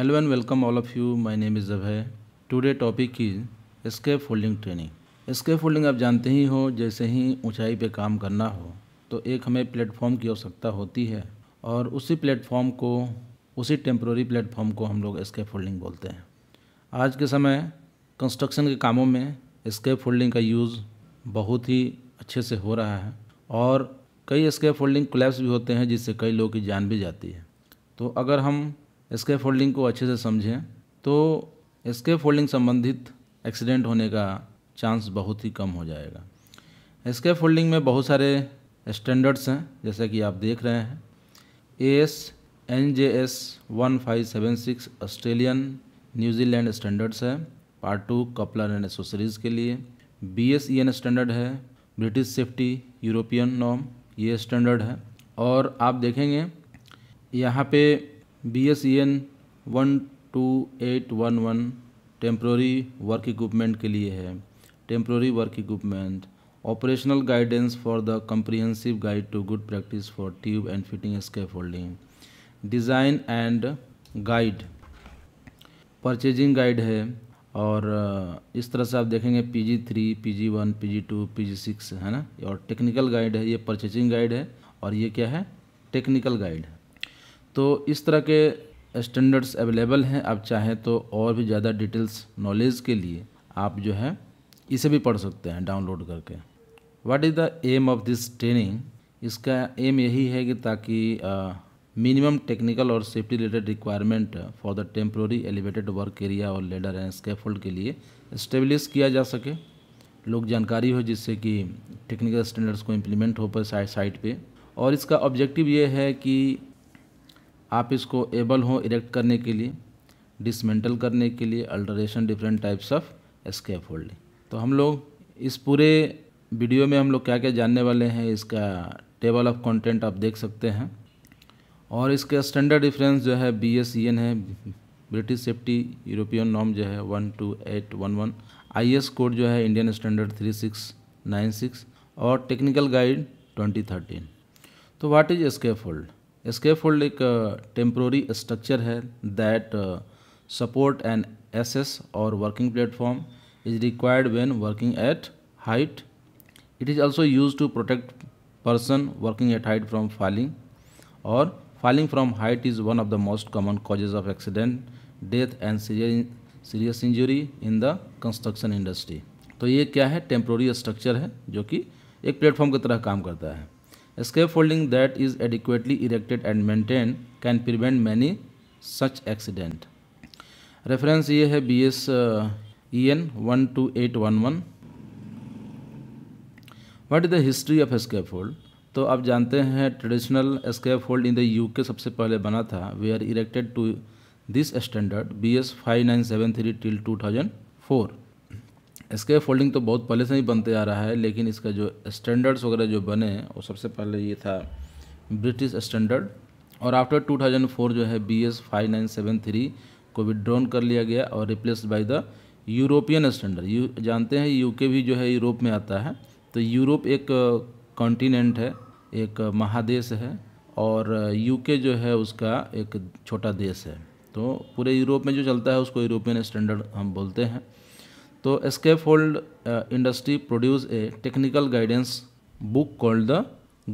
Hello and welcome all of you my name is Abhay today topic की scaffolding training scaffolding आप जानते ही हो जैसे ही ऊंचाई पे काम करना हो तो एक हमें प्लेटफॉर्म की आवश्यकता होती है और उसी प्लेटफॉर्म को उसी टेम्प्रोरी प्लेटफॉर्म को हम लोग स्केप फोल्डिंग बोलते हैं आज के समय कंस्ट्रक्शन के कामों में स्केप फोल्डिंग का यूज़ बहुत ही अच्छे से हो रहा है और कई स्केप फोल्डिंग क्लैप्स भी होते हैं जिससे कई लोगों की जान भी जाती है तो अगर हम इसके फोल्डिंग को अच्छे से समझें तो इसके फोल्डिंग संबंधित एक्सीडेंट होने का चांस बहुत ही कम हो जाएगा इसके फोल्डिंग में बहुत सारे स्टैंडर्ड्स हैं जैसे कि आप देख रहे हैं A S N Z S one five seven six Australian New Zealand standards है part two coupler and accessories के लिए B S E N standard है ब्रिटिश सेफ्टी यूरोपियन नॉम ये स्टैंडर्ड है और आप देखेंगे यहाँ पे B S E N one two eight one one temporary work equipment के लिए है temporary work equipment operational guidance for the comprehensive guide to good practice for tube and fitting holding design and guide purchasing guide है और uh, इस तरह से आप देखेंगे P G three P G one P G two P G six है ना और टेक्निकल गाइड है ये परचेजिंग गाइड है और ये क्या है टेक्निकल गाइड है तो इस तरह के स्टैंडर्ड्स अवेलेबल हैं आप चाहें तो और भी ज़्यादा डिटेल्स नॉलेज के लिए आप जो है इसे भी पढ़ सकते हैं डाउनलोड करके what is the aim of this training इसका एम यही है कि ताकि मिनिमम टेक्निकल और safety related requirement for the temporary elevated work area और लेडर एंड स्केफोल्ड के लिए इस्टेब्लिश किया जा सके लोग जानकारी हो जिससे कि टेक्निकल स्टैंडर्ड्स को इम्प्लीमेंट हो पाए साइट साइड पे और इसका ऑब्जेक्टिव ये है कि आप इसको एबल हो इरेक्ट करने के लिए डिसमेंटल करने के लिए alteration different types of scaffolding तो हम लोग इस पूरे वीडियो में हम लोग क्या क्या जानने वाले हैं इसका टेबल ऑफ कंटेंट आप देख सकते हैं और इसके स्टैंडर्ड डिफरेंस जो है बी एस एन है ब्रिटिश सेफ्टी यूरोपियन नॉम जो है one two eight one one I S code जो है Indian standard three six nine six और टेक्निकल गाइड ट्वेंटी थर्टीन तो what is scaffold scaffold एक टेम्प्रोरी स्ट्रक्चर है दैट सपोर्ट एंड एसेस और working platform is required when working at height it is also use to protect person working at height from falling और falling from height is one of the most common causes of accident death and serious injury in the construction industry तो ये क्या है temporary structure है जो कि एक platform की तरह काम करता है Scaffolding that is adequately erected and maintained can prevent many such accident. Reference ये है B S E N one two eight one one what is the history of scaffold तो आप जानते हैं traditional scaffold in the U K सबसे पहले बना था they are erected to this standard B S five nine seven three till two thousand four इसके folding तो बहुत पहले से ही बनते आ रहा है लेकिन इसका जो स्टैंडर्ड्स वगैरह जो बने वो सबसे पहले ये था ब्रिटिश स्टैंडर्ड और आफ्टर 2004 जो है B S five nine seven three को विड्रॉन कर लिया गया और replace by the European standard you जानते हैं यूके भी जो है यूरोप में आता है तो यूरोप एक कॉन्टीनेंट है एक महादेश है और यूके जो है उसका एक छोटा देश है तो पूरे यूरोप में जो चलता है उसको यूरोपियन स्टैंडर्ड हम बोलते हैं तो hold industry produce a technical guidance book called the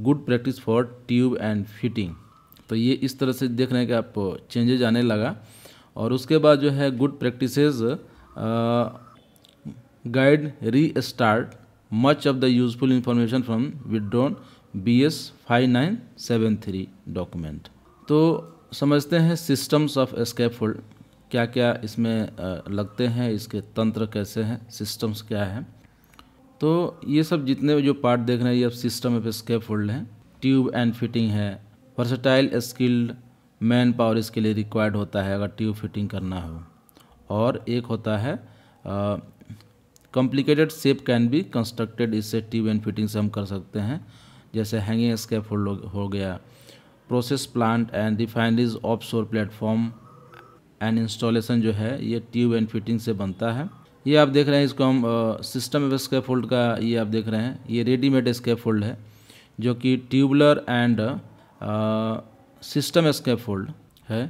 good practice for tube and fitting तो ये इस तरह से देख रहे हैं कि आप चेंजेज आने लगा और उसके बाद जो है good practices guide restart much of the useful information from withdrawn B S five nine seven three document तो समझते हैं ऑफ of scaffold क्या क्या इसमें लगते हैं इसके तंत्र कैसे हैं सिस्टम्स क्या हैं तो ये सब जितने जो पार्ट देख रहे हैं ये अब सिस्टम ऑफ स्केप फोल्ड हैं ट्यूब एंड फिटिंग है वर्सटाइल स्किल्ड मैन पावर इसके लिए रिक्वायर्ड होता है अगर ट्यूब फिटिंग करना हो और एक होता है complicated shape can be constructed इससे ट्यूब एंड फिटिंग से हम कर सकते हैं जैसे हैंगिंग स्केप हो गया process plant and refineries offshore platform and installation जो है ये ट्यूब एंड फिटिंग से बनता है ये आप देख रहे हैं इसको हम सिस्टम स्केप फोल्ड का ये आप देख रहे हैं ये रेडीमेड स्केप फोल्ड है जो कि tubular and system scaffold है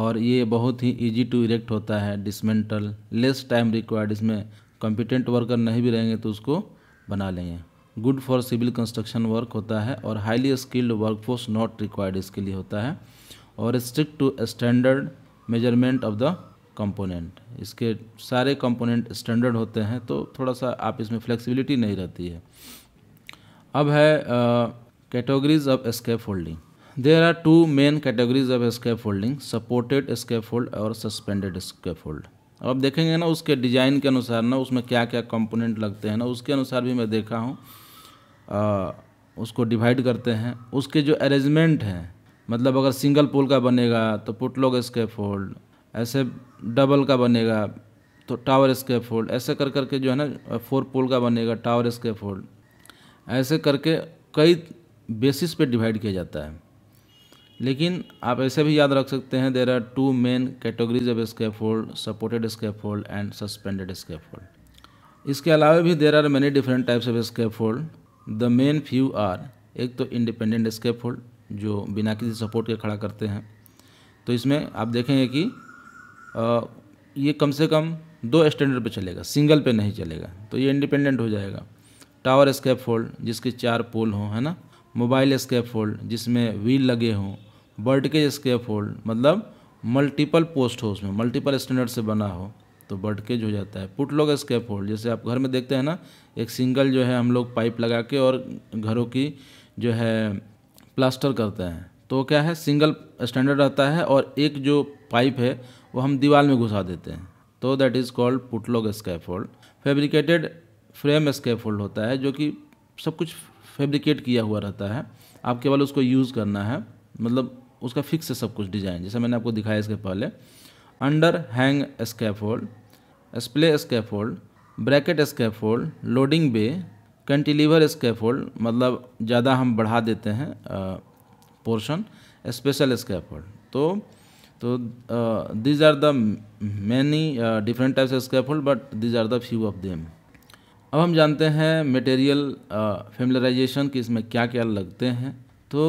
और ये बहुत ही इजी टू इरेक्ट होता है डिसमेंटल लेस टाइम रिक्वायर्ड इसमें कॉम्पिटेंट वर्कर नहीं भी रहेंगे तो उसको बना लेंगे good for civil construction work होता है और highly skilled workforce not required इसके लिए होता है और strict to standard measurement of the component इसके सारे कंपोनेंट स्टैंडर्ड होते हैं तो थोड़ा सा आप इसमें फ्लेक्सिबिलिटी नहीं रहती है अब है categories of scaffolding there are two main categories of scaffolding supported scaffold और सस्पेंडेड स्केप फोल्ड अब देखेंगे ना उसके डिजाइन के अनुसार ना उसमें क्या क्या कंपोनेंट लगते हैं ना उसके अनुसार भी मैं देखा हूँ उसको डिवाइड करते हैं उसके जो अरेंजमेंट हैं मतलब अगर सिंगल पुल का बनेगा तो पुटलोग फोल्ड ऐसे डबल का बनेगा तो टावर फोल्ड ऐसे कर करके जो है ना फोर पोल का बनेगा टावर होल्ड ऐसे करके कई बेसिस पे डिवाइड किया जाता है लेकिन आप ऐसे भी याद रख सकते हैं there are two main categories of scaffold supported scaffold and suspended scaffold इसके अलावा भी there are many different types of scaffold the main few are एक तो इंडिपेंडेंट स्केप होल्ड जो बिना किसी सपोर्ट के खड़ा करते हैं तो इसमें आप देखेंगे कि आ, ये कम से कम दो स्टैंडर्ड पे चलेगा सिंगल पे नहीं चलेगा तो ये इंडिपेंडेंट हो जाएगा टावर स्केप फोल्ड जिसके चार पोल हों है ना मोबाइल स्केप फोल्ड जिसमें व्हील लगे हों बर्टकेज स्केप फोल्ड मतलब मल्टीपल पोस्ट हो उसमें मल्टीपल स्टैंडर्ड से बना हो तो बर्टकेज हो जाता है पुटलॉग स्केप फोल्ड जैसे आप घर में देखते हैं ना एक सिंगल जो है हम लोग पाइप लगा के और घरों की जो है प्लास्टर करते हैं तो क्या है सिंगल स्टैंडर्ड रहता है और एक जो पाइप है वो हम दीवार में घुसा देते हैं तो that is called putlog scaffold fabricated frame scaffold होता है जो कि सब कुछ फेब्रिकेट किया हुआ रहता है आप केवल उसको यूज़ करना है मतलब उसका फिक्स है सब कुछ डिज़ाइन जैसे मैंने आपको दिखाया इसके पहले under hung scaffold splay scaffold bracket scaffold loading bay cantilever scaffold मतलब ज़्यादा हम बढ़ा देते हैं पोर्शन स्पेशल स्केफोल्ड तो तो these are the many different types of scaffold but these are the few of them अब हम जानते हैं मटेरियल फेमिलराइजेशन कि इसमें क्या क्या लगते हैं तो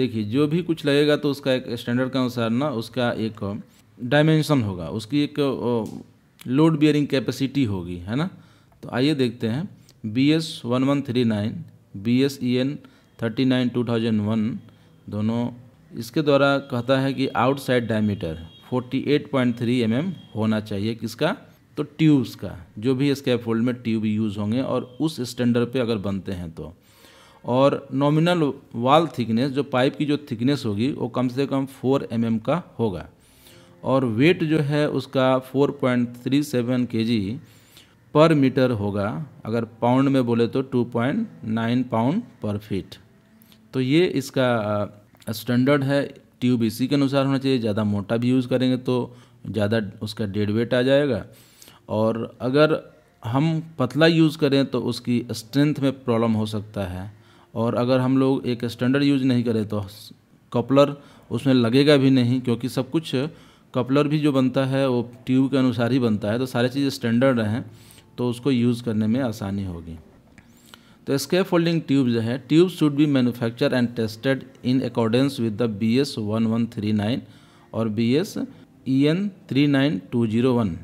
देखिए जो भी कुछ लगेगा तो उसका एक स्टैंडर्ड के अनुसार ना उसका एक डायमेंशन होगा उसकी एक लोड बियरिंग कैपेसिटी होगी है ना तो आइए देखते हैं B S one one three nine B S E N thirty nine two thousand one दोनों इसके द्वारा कहता है कि outside diameter forty eight point three M M होना चाहिए किसका तो ट्यूब्स का जो भी स्कैफोल्ड में ट्यूब यूज़ होंगे और उस स्टैंडर्ड पे अगर बनते हैं तो और नॉमिनल वाल थिकनेस जो पाइप की जो थिकनेस होगी वो कम से कम फोर एम mm का होगा और वेट जो है उसका फोर पॉइंट थ्री सेवन के जी पर मीटर होगा अगर पाउंड में बोले तो 2.9 पाउंड पर फीट तो ये इसका स्टैंडर्ड है ट्यूब इसी के अनुसार होना चाहिए ज़्यादा मोटा भी यूज़ करेंगे तो ज़्यादा उसका डेड वेट आ जाएगा और अगर हम पतला यूज़ करें तो उसकी स्ट्रेंथ में प्रॉब्लम हो सकता है और अगर हम लोग एक स्टैंडर्ड यूज नहीं करें तो कपलर उसमें लगेगा भी नहीं क्योंकि सब कुछ कपलर भी जो बनता है वो ट्यूब के अनुसार ही बनता है तो सारे चीज़ स्टैंडर्ड हैं तो उसको यूज़ करने में आसानी होगी तो स्केप फोल्डिंग ट्यूब जो है tube should be manufacture and tested in accordance with the B S one one three nine और B S E N three nine two zero one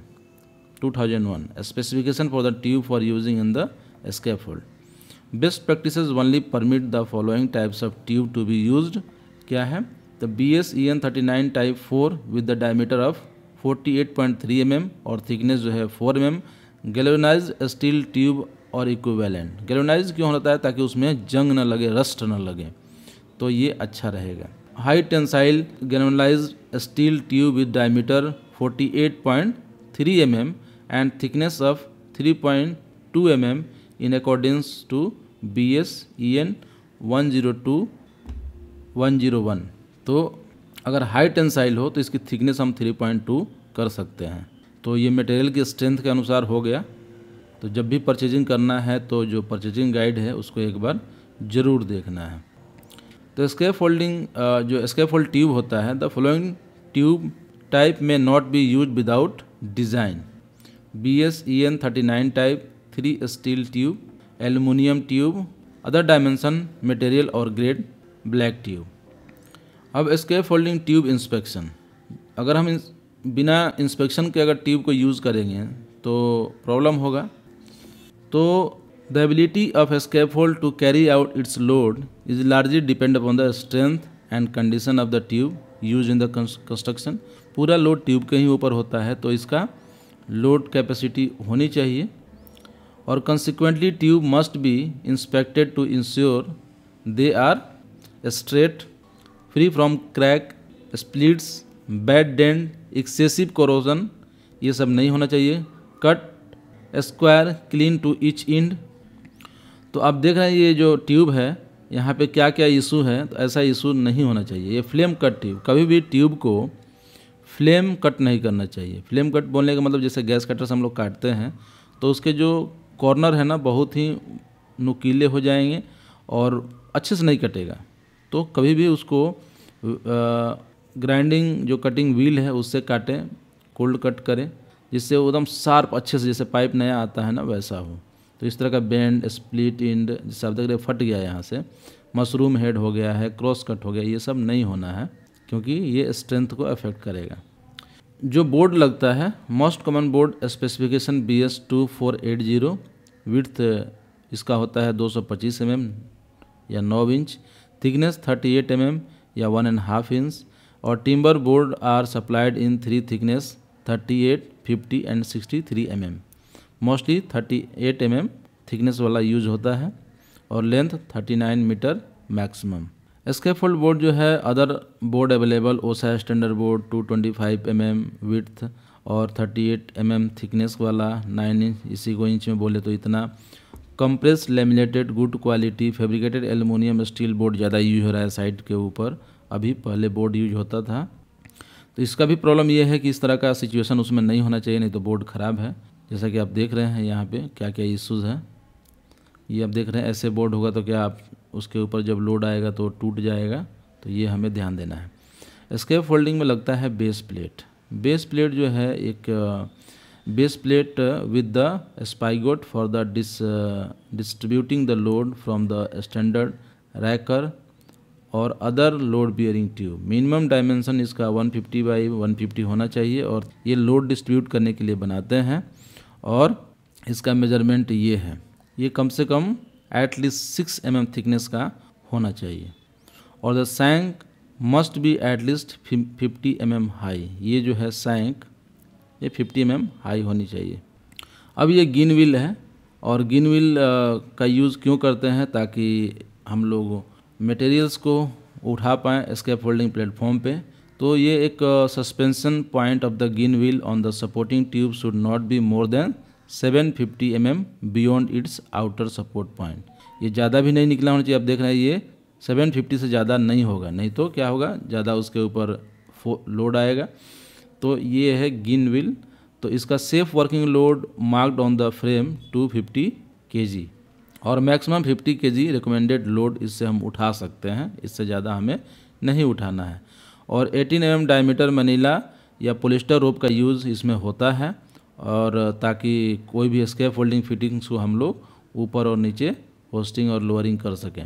two thousand one specification for the tube for using in the scaffold best practice only permit the following types of tube to be use क्या है the B S E N thirty nine type four with the diameter of forty eight point three M M और thickness जो है four M M galvanise steel tube और equivalent galvanise क्यों होता है ताकि उसमें जंग ना लगे रस्ट ना लगे तो ये अच्छा रहेगा high tensile galvanise steel tube with diameter 48.3 mm and thickness of 3.2 mm in accordings to B S E N तो अगर हाई टेंसाइल हो तो इसकी थिकनेस हम 3.2 कर सकते हैं तो ये मटेरियल की स्ट्रेंथ के अनुसार हो गया तो जब भी परचेजिंग करना है तो जो परचेजिंग गाइड है उसको एक बार ज़रूर देखना है तो स्केप फोल्डिंग जो स्केप फोल्ड ट्यूब होता है the following tube type may not be use without design B S E N thirty nine type three steel tube aluminium tube other dimension material और ग्रेड ब्लैक ट्यूब अब scaffolding tube inspection अगर हम बिना inspection के अगर tube को use करेंगे तो प्रॉब्लम होगा तो the ability of scaffold to carry out its load is largely depend upon the strength and condition of the tube use in the construction पूरा लोड ट्यूब के ही ऊपर होता है तो इसका लोड कैपेसिटी होनी चाहिए और consequently tube must be inspected to ensure they are straight free from crack splits bad dent excessive corrosion ये सब नहीं होना चाहिए cut square clean to each end तो आप देख रहे हैं ये जो ट्यूब है यहाँ पे क्या क्या इशू है तो ऐसा इशू नहीं होना चाहिए ये फ्लेम कट ट्यूब कभी भी ट्यूब को फ्लेम कट नहीं करना चाहिए फ्लेम कट बोलने का मतलब जैसे गैस कटर से हम लोग काटते हैं तो उसके जो कॉर्नर है ना बहुत ही नुकीले हो जाएंगे और अच्छे से नहीं कटेगा तो कभी भी उसको आ, ग्राइंडिंग जो कटिंग व्हील है उससे काटें कोल्ड कट करें जिससे वो एकदम शार्प अच्छे से जैसे पाइप नया आता है ना वैसा हो तो इस तरह का बैंड स्प्लिट इंड जैसे आप देख रहे फट गया यहाँ से मशरूम हेड हो गया है क्रॉस कट हो गया ये सब नहीं होना है क्योंकि ये स्ट्रेंथ को अफेक्ट करेगा जो बोर्ड लगता है most common board specification B S two four eight zero with इसका होता है दो सौ पच्चीस एम या नौ inch thickness thirty eight M या वन एंड हाफ इंच और timber board are supplied in three thickness 38, 50 and 63 mm. Mostly 38 mm thickness वाला यूज होता है और length 39 metre maximum scaffold board जो है other board available also standard board 225 mm with और 38 mm thickness वाला 9 inch इसी को इंच में बोले तो इतना compress laminated good quality fabricated aluminium steel board ज़्यादा यूज हो रहा है साइड के ऊपर अभी पहले बोर्ड यूज होता था तो इसका भी प्रॉब्लम यह है कि इस तरह का सिचुएशन उसमें नहीं होना चाहिए नहीं तो बोर्ड ख़राब है जैसा कि आप देख रहे हैं यहाँ पे क्या क्या इश्यूज़ है ये आप देख रहे हैं ऐसे बोर्ड होगा तो क्या आप उसके ऊपर जब लोड आएगा तो टूट जाएगा तो ये हमें ध्यान देना है इसके फोल्डिंग में लगता है बेस प्लेट बेस प्लेट जो है एक base plate with the spigot for the dis distributing the load from the standard raker और other load bearing tube minimum dimension इसका 150 फिफ्टी बाई वन होना चाहिए और ये लोड डिस्ट्रीब्यूट करने के लिए बनाते हैं और इसका मेजरमेंट ये है ये कम से कम at least six M M thickness का होना चाहिए और the shank must be at least fifty M M high ये जो है सैंक ये फिफ्टी एम एम हाई होनी चाहिए अब ये गिन व्हील है और गिन व्हील का यूज़ क्यों करते हैं ताकि हम लोग मटेरियल्स को उठा पाएँ स्केप फोल्डिंग प्लेटफॉर्म पे तो ये एक suspension point of the gin wheel on the supporting tube should not be more than 750 fifty M M beyond its outer support point ये ज़्यादा भी नहीं निकला होना चाहिए आप देख रहे हैं ये 750 से ज़्यादा नहीं होगा नहीं तो क्या होगा ज़्यादा उसके ऊपर लोड आएगा तो ये है गिन व्हील तो इसका safe working load marked on the frame 250 fifty और मैक्सिमम 50 के जी रिकमेंडेड लोड इससे हम उठा सकते हैं इससे ज़्यादा हमें नहीं उठाना है और 18 एम डायमीटर मनीला या पोलिस्टर रोप का यूज़ इसमें होता है और ताकि कोई भी स्केप फोल्डिंग फिटिंग्स को हम लोग ऊपर और नीचे होस्टिंग और लोअरिंग कर सकें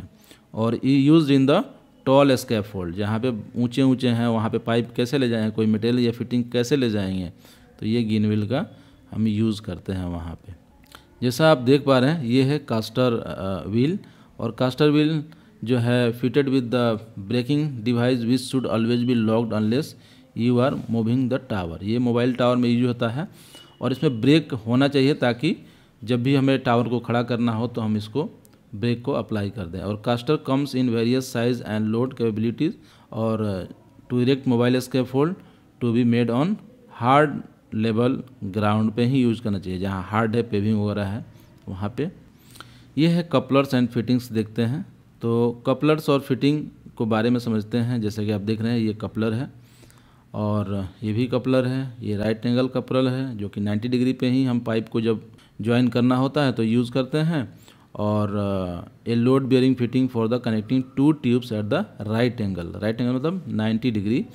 और use in the tall scaffold जहाँ पे ऊंचे ऊंचे हैं वहाँ पे पाइप कैसे ले जाएँ कोई मटेरियल या फिटिंग कैसे ले जाएंगे तो ये गिनविल का हम यूज़ करते हैं वहाँ पर जैसा आप देख पा रहे हैं ये है कास्टर व्हील uh, और कास्टर व्हील जो है fitted with the braking device which should always be locked unless you are moving the tower ये मोबाइल टावर में यूज होता है और इसमें ब्रेक होना चाहिए ताकि जब भी हमें टावर को खड़ा करना हो तो हम इसको ब्रेक को अप्लाई कर दें और caster comes in various size and load capabilities और to erect mobile scaffold to be made on hard level ground पे ही यूज़ करना चाहिए जहाँ हार्ड है पेविंग वगैरह है वहाँ पे ये है कपलर्स एंड फिटिंग्स देखते हैं तो कपलर्स और फिटिंग को बारे में समझते हैं जैसे कि आप देख रहे हैं ये कपलर है और ये भी कपलर है ये राइट एंगल कपलर है जो कि 90 डिग्री पे ही हम पाइप को जब ज्वाइन करना होता है तो यूज़ करते हैं और a load bearing fitting for the connecting two tubes at the right angle right angle मतलब 90 डिग्री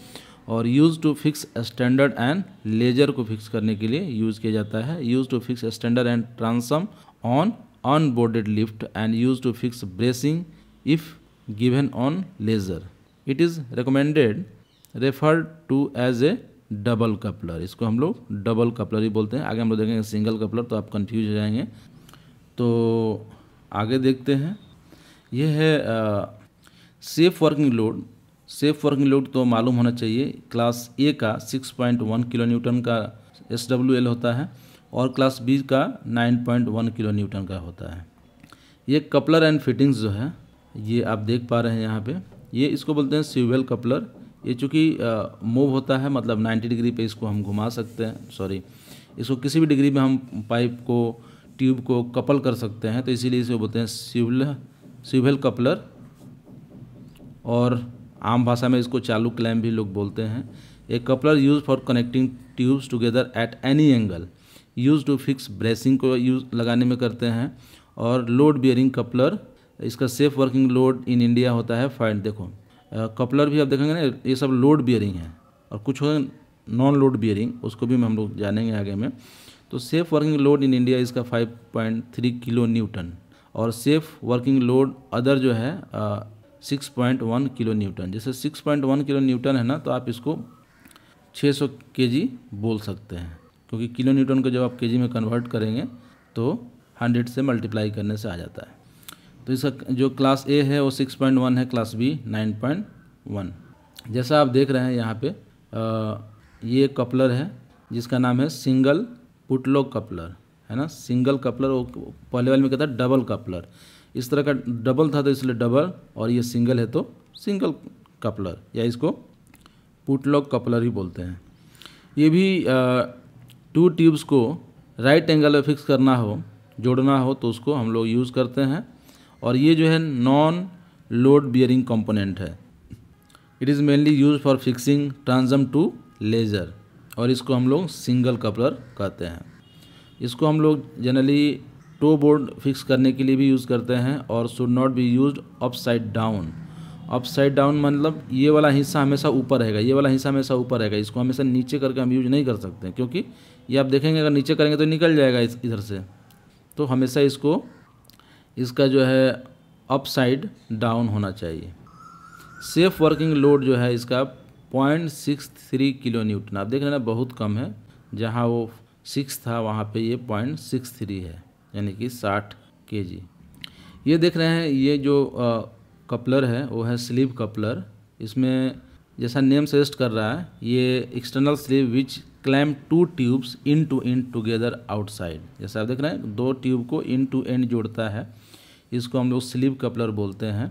और use to fix standard and ledger को फिक्स करने के लिए यूज़ किया जाता है use to fix standard and transom on unboarded lift and use to fix bracing if given on ledger it is recommended refer to as a double coupler इसको हम लोग डबल कपलर ही बोलते हैं आगे हम लोग देखेंगे सिंगल कपलर तो आप कंफ्यूज हो जाएंगे तो आगे देखते हैं यह है safe working load safe working load तो मालूम होना चाहिए क्लास ए का 6.1 किलो न्यूटन का एस होता है और क्लास बी का 9.1 किलो न्यूटन का होता है ये कपलर एंड फिटिंग्स जो है ये आप देख पा रहे हैं यहाँ पे ये इसको बोलते हैं सीवेल कपलर ये चूँकि मूव होता है मतलब 90 डिग्री पे इसको हम घुमा सकते हैं सॉरी इसको किसी भी डिग्री में हम पाइप को ट्यूब को कपल कर सकते हैं तो इसीलिए इसे बोलते हैं सीवल सीवेल कपलर और आम भाषा में इसको चालू क्लैम भी लोग बोलते हैं a coupler use for connecting tubes together at any angle use to fix bracing को यूज लगाने में करते हैं और लोड बियरिंग कपलर इसका safe working load in India होता है फाइन देखो कपलर भी आप देखेंगे ना ये सब लोड बियरिंग है और कुछ हो नॉन लोड बियरिंग उसको भी हम लोग जानेंगे आगे में तो safe working load in India इसका 5.3 किलो न्यूटन और सेफ वर्किंग लोड अदर जो है 6.1 किलो न्यूटन जैसे 6.1 किलो न्यूटन है ना तो आप इसको 600 जी बोल सकते हैं क्योंकि किलो न्यूटन को जब आप जी में कन्वर्ट करेंगे तो 100 से मल्टीप्लाई करने से आ जाता है तो इसका जो क्लास ए है वो 6.1 है क्लास बी 9.1 जैसा आप देख रहे हैं यहाँ पे आ, ये कपलर है जिसका नाम है सिंगल पुटलो कपलर है ना सिंगल कपलर वो पहले वाले में कहता है डबल कपलर इस तरह का डबल था तो इसलिए डबल और ये सिंगल है तो सिंगल कपलर या इसको पुटलॉक कपलर ही बोलते हैं ये भी टू ट्यूब्स को राइट एंगल में फिक्स करना हो जोड़ना हो तो उसको हम लोग यूज़ करते हैं और ये जो है नॉन लोड बियरिंग कंपोनेंट है it is mainly use for fixing transom to ledger और इसको हम लोग सिंगल कपलर कहते हैं इसको हम लोग जनरली टो बोर्ड फिक्स करने के लिए भी यूज़ करते हैं और should not be use upside down upside down मतलब ये वाला हिस्सा हमेशा ऊपर रहेगा ये वाला हिस्सा हमेशा ऊपर रहेगा इसको हमेशा नीचे करके हम यूज नहीं कर सकते क्योंकि ये आप देखेंगे अगर नीचे करेंगे तो निकल जाएगा इस इधर से तो हमेशा इसको इसका जो है अपसाइड डाउन होना चाहिए सेफ़ वर्किंग लोड जो है इसका point six three kilonewton आप देख रहे ना बहुत कम है जहाँ वो सिक्स था वहाँ पे ये पॉइंट सिक्स थ्री है यानी कि साठ के जी ये देख रहे हैं ये जो आ, कपलर है वो है स्लीव कपलर इसमें जैसा नेम सजेस्ट कर रहा है ये external sleeve which clamp two tubes in to end together outside जैसा आप देख रहे हैं दो ट्यूब को इन टू एंड जोड़ता है इसको हम लोग स्लीव कपलर बोलते हैं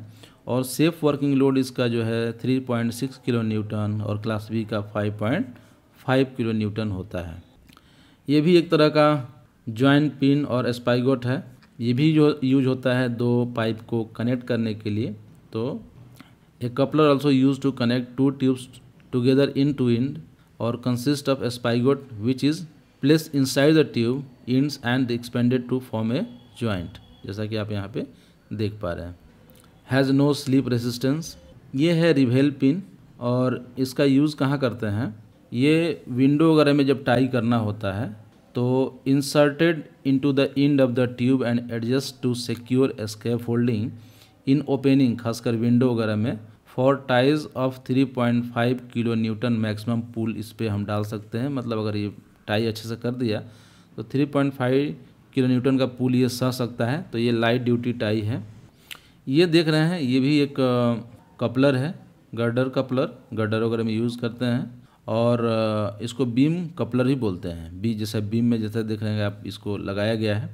और सेफ वर्किंग लोड इसका जो है three point six kilonewton और क्लास बी का five point five kilonewton होता है ये भी एक तरह का ज्वाइंट पिन और स्पाइगोट है ये भी जो यूज होता है दो पाइप को कनेक्ट करने के लिए तो a coupler also use to connect two tubes together in to end और consist of spigot which is place inside the tube ends and expanded to form a joint जैसा कि आप यहाँ पे देख पा रहे हैं हैज़ नो स्लीप रेजिस्टेंस ये है रिवेल पिन और इसका यूज़ कहाँ करते हैं ये विंडो वगैरह में जब टाई करना होता है तो inserted into the end of the tube and adjust to secure scaffolding in opening खासकर विंडो वगैरह में for ties of three point five kilonewton maximum pull इस पर हम डाल सकते हैं मतलब अगर ये टाई अच्छे से कर दिया तो three point five kilonewton का पुल ये सह सकता है तो ये लाइट ड्यूटी टाई है ये देख रहे हैं ये भी एक कपलर है गर्डर कपलर गर्डर वगैरह में यूज़ करते हैं और इसको बीम कपलर ही बोलते हैं बी जैसे बीम में जैसे देख रहे हैं आप इसको लगाया गया है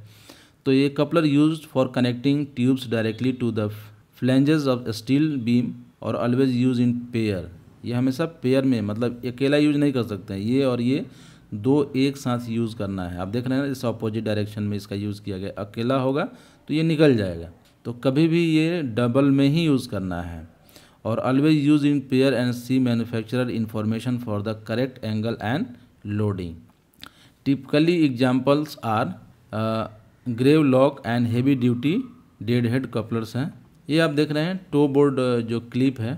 तो ये coupler use for connecting tubes directly to the flanges of steel beam और ऑलवेज यूज इन पेयर ये हमेशा पेयर में मतलब अकेला यूज नहीं कर सकते हैं ये और ये दो एक साथ यूज़ करना है आप देख रहे हैं ना इस अपोजिट डायरेक्शन में इसका यूज़ किया गया अकेला होगा तो ये निकल जाएगा तो कभी भी ये डबल में ही यूज़ करना है और always use in pair and see manufacturer information for the correct angle and loading typically examples are Gravlock and heavy duty dead head couplers हैं ये आप देख रहे हैं टो बोर्ड uh, जो क्लिप है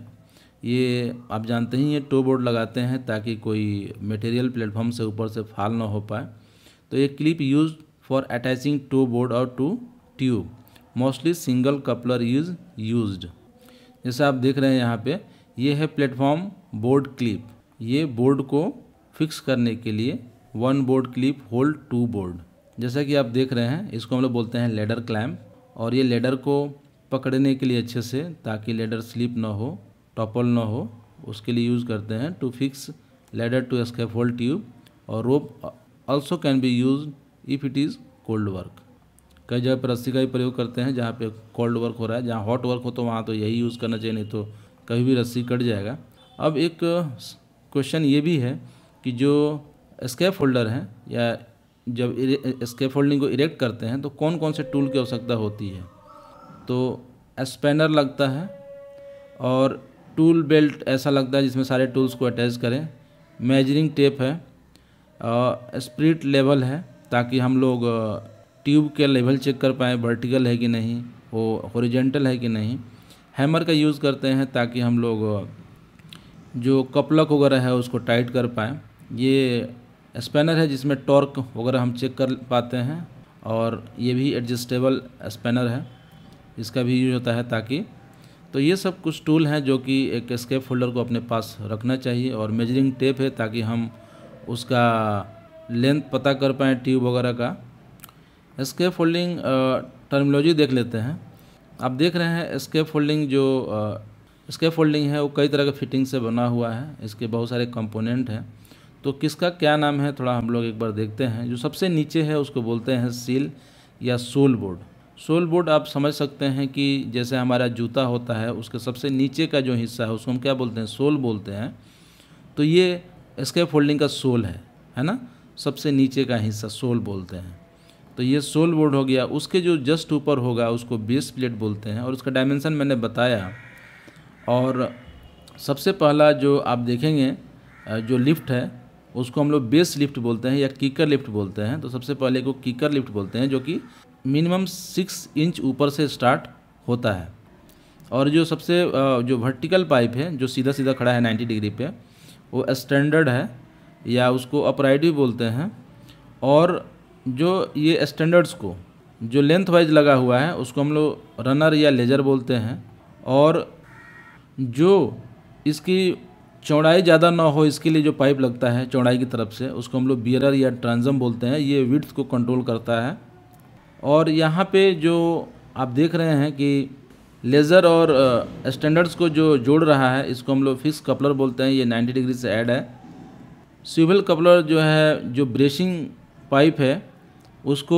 ये आप जानते ही ये टो बोर्ड लगाते हैं ताकि कोई मटेरियल प्लेटफॉर्म से ऊपर से फाल ना हो पाए तो ये clip use for attaching toe board और to tube mostly single coupler is used जैसा आप देख रहे हैं यहाँ पे ये है प्लेटफॉर्म बोर्ड क्लिप ये बोर्ड को फिक्स करने के लिए one board clip hold two board जैसा कि आप देख रहे हैं इसको हम लोग बोलते हैं लेडर क्लैम्प और ये लेडर को पकड़ने के लिए अच्छे से ताकि लेडर स्लिप ना हो टॉपल ना हो उसके लिए यूज़ करते हैं to fix ladder to scaff tube और rope also can be use if it is cold work कई जगह पर रस्सी का भी प्रयोग करते हैं जहाँ पे कोल्ड वर्क हो रहा है जहाँ हॉट वर्क हो तो वहाँ तो यही यूज़ करना चाहिए नहीं तो कभी भी रस्सी कट जाएगा अब एक क्वेश्चन ये भी है कि जो स्केप होल्डर हैं या जब स्केप होल्डिंग को इरेक्ट करते हैं तो कौन कौन से टूल की आवश्यकता होती है तो स्पेनर लगता है और टूल बेल्ट ऐसा लगता है जिसमें सारे टूल्स को अटैच करें मेजरिंग टेप है स्प्रिट लेवल है ताकि हम लोग ट्यूब के लेवल चेक कर पाएँ वर्टिकल है कि नहीं वो हॉरिजेंटल है कि नहीं हैमर का यूज़ करते हैं ताकि हम लोग जो कपलक वगैरह है उसको टाइट कर पाएँ ये स्पेनर है जिसमें टॉर्क वगैरह हम चेक कर पाते हैं और ये भी एडजस्टेबल स्पेनर है इसका भी यूज होता है ताकि तो ये सब कुछ टूल हैं जो कि एक स्केप होल्डर को अपने पास रखना चाहिए और मेजरिंग टेप है ताकि हम उसका लेंथ पता कर पाएँ ट्यूब वगैरह का स्केप फोल्डिंग टर्मिनोलॉजी देख लेते हैं आप देख रहे हैं स्केप फोल्डिंग जो स्केप uh, फोल्डिंग है वो कई तरह के फिटिंग से बना हुआ है इसके बहुत सारे कंपोनेंट हैं तो किसका क्या नाम है थोड़ा हम लोग एक बार देखते हैं जो सबसे नीचे है उसको बोलते हैं सील या सोल बोर्ड सोल बोर्ड आप समझ सकते हैं कि जैसे हमारा जूता होता है उसके सबसे नीचे का जो हिस्सा है उसको हम क्या बोलते हैं सोल बोलते हैं तो ये स्केप फोल्डिंग का सोल है है ना सबसे नीचे का हिस्सा सोल बोलते हैं तो ये सोल बोर्ड हो गया उसके जो जस्ट ऊपर होगा उसको बेस प्लेट बोलते हैं और उसका डायमेंसन मैंने बताया और सबसे पहला जो आप देखेंगे जो लिफ्ट है उसको हम लोग बेस लिफ्ट बोलते हैं या कीकर लिफ्ट बोलते हैं तो सबसे पहले को कीकर लिफ्ट बोलते हैं जो कि मिनिमम सिक्स इंच ऊपर से स्टार्ट होता है और जो सबसे जो वर्टिकल पाइप है जो सीधा सीधा खड़ा है नाइन्टी डिग्री पे वो स्टैंडर्ड है या उसको अपराइड भी बोलते हैं और जो ये स्टैंडर्ड्स को जो लेंथ वाइज लगा हुआ है उसको हम लोग रनर या लेजर बोलते हैं और जो इसकी चौड़ाई ज़्यादा ना हो इसके लिए जो पाइप लगता है चौड़ाई की तरफ से उसको हम लोग बियरर या ट्रांजम बोलते हैं ये विड्थ को कंट्रोल करता है और यहाँ पे जो आप देख रहे हैं कि लेज़र और स्टैंडर्ड्स uh, को जो जोड़ रहा है इसको हम लोग फिक्स कपलर बोलते हैं ये 90 डिग्री से ऐड है सिविल कपलर जो है जो ब्रेशिंग पाइप है उसको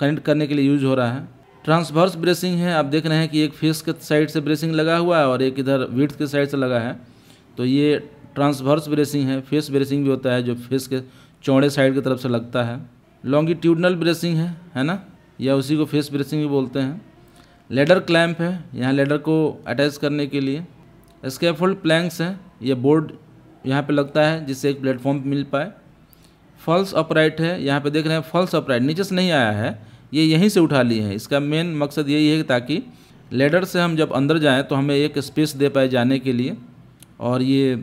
कनेक्ट करने के लिए यूज हो रहा है ट्रांसवर्स ब्रेसिंग है आप देख रहे हैं कि एक फेस के साइड से ब्रेसिंग लगा हुआ है और एक इधर विथ के साइड से लगा है तो ये ट्रांसवर्स ब्रेसिंग है फेस ब्रेसिंग भी होता है जो फेस के चौड़े साइड की तरफ से लगता है लॉन्गिट्यूडनल ब्रेसिंग है है ना या उसी को फेस ब्रेसिंग भी बोलते हैं लेडर क्लैम्प है यहाँ लेडर को अटैच करने के लिए स्केफोल्ड प्लैंक्स हैं यह बोर्ड यहाँ पे लगता है जिससे एक प्लेटफॉर्म मिल पाए फॉल्स अपराइट है यहाँ पे देख रहे हैं फॉल्स अपराइट नीचे से नहीं आया है ये यहीं से उठा लिए हैं इसका मेन मकसद यही है ताकि लेडर से हम जब अंदर जाएँ तो हमें एक स्पेस दे पाए जाने के लिए और ये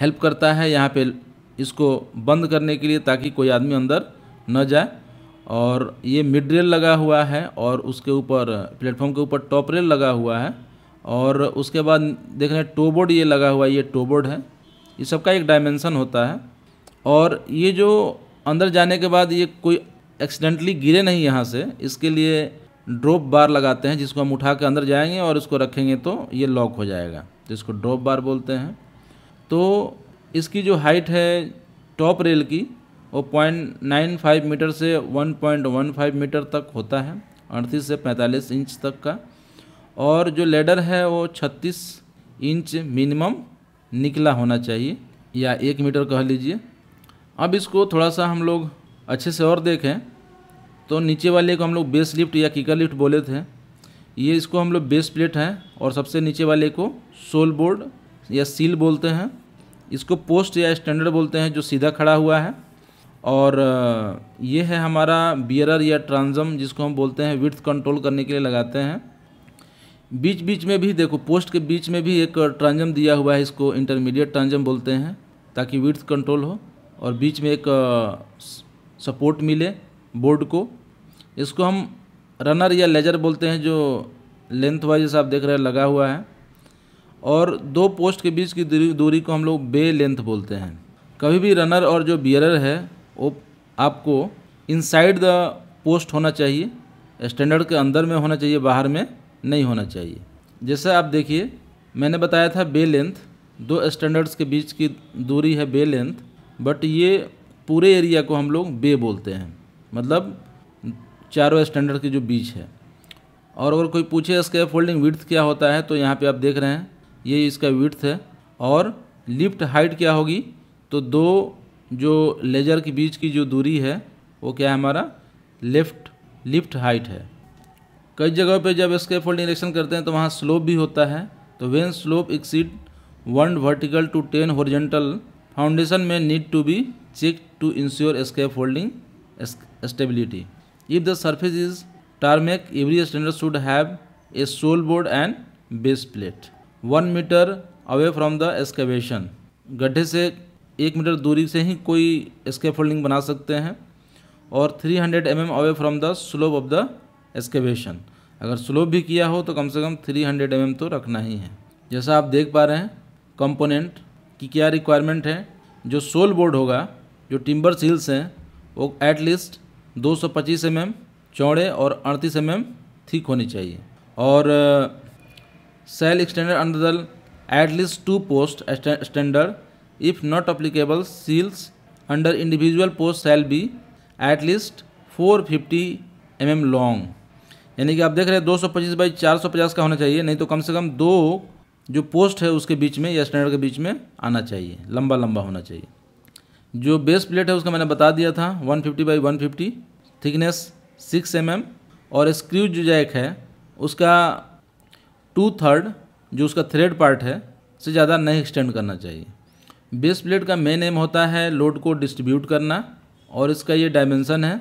हेल्प करता है यहाँ पे इसको बंद करने के लिए ताकि कोई आदमी अंदर न जाए और ये मिड रेल लगा हुआ है और उसके ऊपर प्लेटफॉर्म के ऊपर टॉप रेल लगा हुआ है और उसके बाद देख रहे हैं टोबोर्ड ये लगा हुआ है ये टोबोर्ड है ये सबका एक डायमेंसन होता है और ये जो अंदर जाने के बाद ये कोई एक्सीडेंटली गिरे नहीं यहाँ से इसके लिए ड्रॉप बार लगाते हैं जिसको हम उठा के अंदर जाएंगे और इसको रखेंगे तो ये लॉक हो जाएगा जिसको ड्रॉप बार बोलते हैं तो इसकी जो हाइट है टॉप रेल की वो पॉइंट नाइन फाइव मीटर से one point one five metre तक होता है अड़तीस से पैंतालीस इंच तक का और जो लेडर है वो छत्तीस इंच मिनिमम निकला होना चाहिए या एक मीटर कह लीजिए अब इसको थोड़ा सा हम लोग अच्छे से और देखें तो नीचे वाले को हम लोग बेस लिफ्ट या किकर लिफ्ट बोले थे ये इसको हम लोग बेस प्लेट हैं और सबसे नीचे वाले को सोल बोर्ड या सील बोलते हैं इसको पोस्ट या स्टैंडर्ड बोलते हैं जो सीधा खड़ा हुआ है और ये है हमारा बियरर या ट्रांजम जिसको हम बोलते हैं विथ कंट्रोल करने के लिए लगाते हैं बीच बीच में भी देखो पोस्ट के बीच में भी एक ट्रांजम दिया हुआ है इसको इंटरमीडिएट ट्रांजम बोलते हैं ताकि विथ कंट्रोल हो और बीच में एक सपोर्ट मिले बोर्ड को इसको हम रनर या लेजर बोलते हैं जो लेंथ वाइज आप देख रहे हैं लगा हुआ है और दो पोस्ट के बीच की दूरी को हम लोग बे लेंथ बोलते हैं कभी भी रनर और जो बियरर है वो आपको इनसाइड द पोस्ट होना चाहिए स्टैंडर्ड के अंदर में होना चाहिए बाहर में नहीं होना चाहिए जैसे आप देखिए मैंने बताया था बे लेंथ दो स्टैंडर्ड्स के बीच की दूरी है बे लेंथ बट ये पूरे एरिया को हम लोग बे बोलते हैं मतलब चारों स्टैंडर्ड के जो बीच है और अगर कोई पूछे इसका फोल्डिंग विर्थ क्या होता है तो यहाँ पे आप देख रहे हैं ये इसका विर्थ है और लिफ्ट हाइट क्या होगी तो दो जो लेजर के बीच की जो दूरी है वो क्या है हमारा लेफ्ट लिफ्ट हाइट है कई जगह पे जब स्केप फोल्डिंग इलेक्शन करते हैं तो वहाँ स्लोप भी होता है तो when slope exceed one vertical to ten horizontal foundation में need to be check to ensure scaffolding stability if the surface is tarmac every standard should have a sole board and base plate one metre away from the excavation गड्ढे से एक metre दूरी से ही कोई escape holding बना सकते हैं और three hundred M M away from the slope of the excavation अगर स्लोप भी किया हो तो कम से कम थ्री हंड्रेड एम एम तो रखना ही है जैसा आप देख पा रहे हैं कंपोनेंट की क्या रिक्वायरमेंट है जो सोल बोर्ड होगा जो टिम्बर सील्स हैं वो एटलीस्ट दो सौ पच्चीस एम mm, एम चौड़े और अड़तीस एम एम थिक होनी चाहिए और shall extender under at at least two post standard if not applicable sills under individual post shall be at least four fifty M M long यानी कि आप देख रहे हैं दो सौ पच्चीस बाई चार सौ पचास का होना चाहिए नहीं तो कम से कम दो जो पोस्ट है उसके बीच में या स्टैंडर्ड के बीच में आना चाहिए लंबा लंबा होना चाहिए जो बेस प्लेट है उसका मैंने बता दिया था 150 fifty by one thickness 6 M mm, और स्क्रू जो जैक है उसका टू थर्ड जो उसका थ्रेड पार्ट है से ज़्यादा नहीं एक्सटेंड करना चाहिए बेस प्लेट का मेन एम होता है लोड को डिस्ट्रीब्यूट करना और इसका ये डायमेंसन है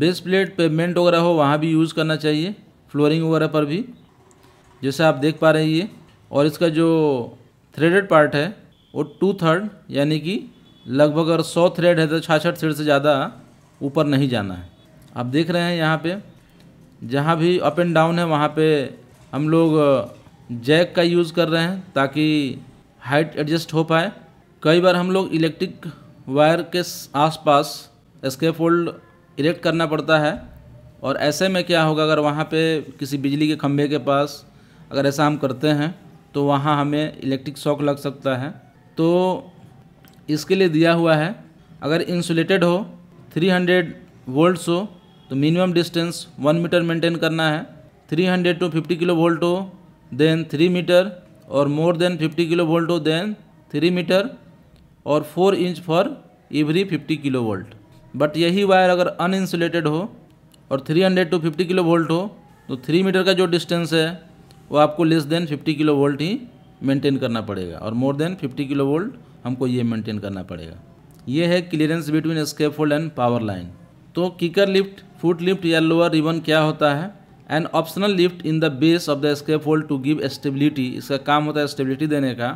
बेस प्लेट पेमेंट वगैरह हो वहाँ भी यूज़ करना चाहिए फ्लोरिंग वगैरह पर भी जैसे आप देख पा रहे हैं ये और इसका जो थ्रेडेड पार्ट है वो टू थर्ड यानी कि लगभग अगर सौ थ्रेड है तो छाछठ थ्रेड से ज़्यादा ऊपर नहीं जाना है आप देख रहे हैं यहाँ पे जहाँ भी अप एंड डाउन है वहाँ पे हम लोग जैक का यूज़ कर रहे हैं ताकि हाइट एडजस्ट हो पाए कई बार हम लोग इलेक्ट्रिक वायर के आसपास होल्ड इरेक्ट करना पड़ता है और ऐसे में क्या होगा अगर वहाँ पे किसी बिजली के खंभे के पास अगर ऐसा हम करते हैं तो वहाँ हमें इलेक्ट्रिक शॉक लग सकता है तो इसके लिए दिया हुआ है अगर इंसुलेटेड हो 300 वोल्ट्स हो तो minimum distance one metre maintain करना है 300 टू 50 किलो वोल्ट हो देन थ्री मीटर और मोर देन 50 किलो वोल्ट हो देन थ्री मीटर और four inch for every 50 kilovolt but यही वायर अगर अन हो और 300 टू 50 किलो वोल्ट हो तो थ्री मीटर का जो डिस्टेंस है वो आपको लेस देन 50 किलो वोल्ट ही मेंटेन करना पड़ेगा और मोर देन 50 किलो वोल्ट हमको ये मेंटेन करना पड़ेगा ये है clearance between scaffold and power line तो किकर लिफ्ट फुट लिफ्ट या लोअर रिबन क्या होता है and optional lift in the base of the scaffold to give stability इसका काम होता है स्टेबिलिटी देने का